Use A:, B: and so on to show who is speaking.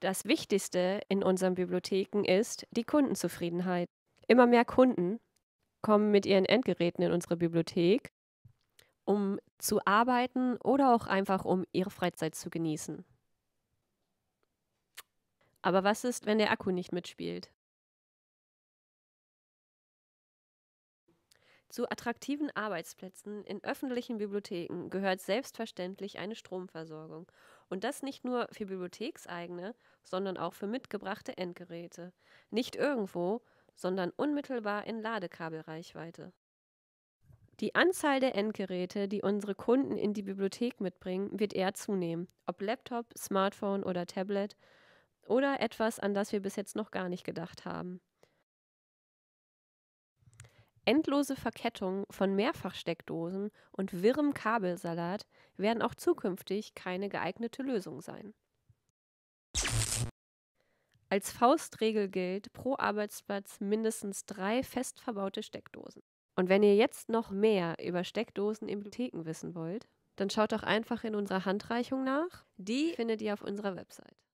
A: Das Wichtigste in unseren Bibliotheken ist die Kundenzufriedenheit. Immer mehr Kunden kommen mit ihren Endgeräten in unsere Bibliothek, um zu arbeiten oder auch einfach um ihre Freizeit zu genießen. Aber was ist, wenn der Akku nicht mitspielt? Zu attraktiven Arbeitsplätzen in öffentlichen Bibliotheken gehört selbstverständlich eine Stromversorgung. Und das nicht nur für bibliothekseigene, sondern auch für mitgebrachte Endgeräte. Nicht irgendwo, sondern unmittelbar in Ladekabelreichweite. Die Anzahl der Endgeräte, die unsere Kunden in die Bibliothek mitbringen, wird eher zunehmen, ob Laptop, Smartphone oder Tablet oder etwas, an das wir bis jetzt noch gar nicht gedacht haben. Endlose Verkettung von Mehrfachsteckdosen und wirrem Kabelsalat werden auch zukünftig keine geeignete Lösung sein. Als Faustregel gilt pro Arbeitsplatz mindestens drei fest verbaute Steckdosen. Und wenn ihr jetzt noch mehr über Steckdosen in Bibliotheken wissen wollt, dann schaut doch einfach in unserer Handreichung nach. Die findet ihr auf unserer Website.